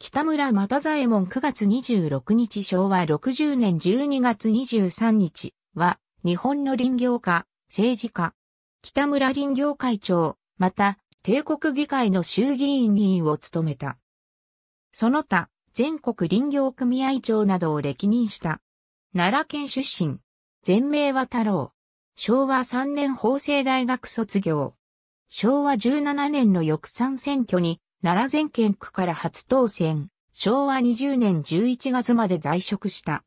北村又左衛門9月26日昭和60年12月23日は、日本の林業家、政治家、北村林業会長、また、帝国議会の衆議院議員を務めた。その他、全国林業組合長などを歴任した。奈良県出身。全名は太郎。昭和3年法政大学卒業。昭和17年の翌3選挙に奈良全県区から初当選、昭和20年11月まで在職した。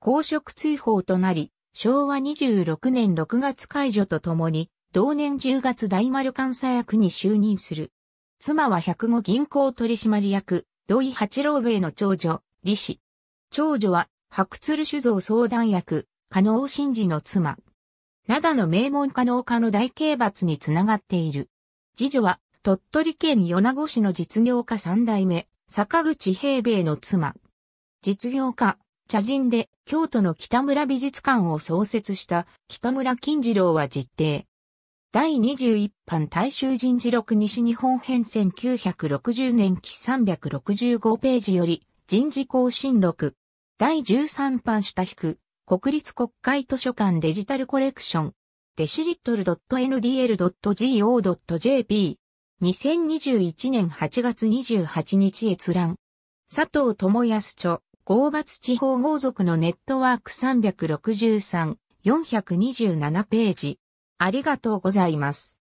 公職追放となり、昭和26年6月解除とともに、同年10月大丸監査役に就任する。妻は105銀行取締役、土井八郎兵衛の長女、李氏。長女は、白鶴酒造相談役、加納真嗣の妻。灘の名門加納家の大刑罰につながっている。次女は、鳥取県米子市の実業家三代目、坂口平米の妻。実業家、茶人で京都の北村美術館を創設した北村金次郎は実定。第21版大衆人事録西日本編1960年期365ページより人事更新録。第13版下引く国立国会図書館デジタルコレクション。デシリットル .ndl.go.jp 2021年8月28日閲覧。佐藤智康著、合伐地方豪族のネットワーク363、427ページ。ありがとうございます。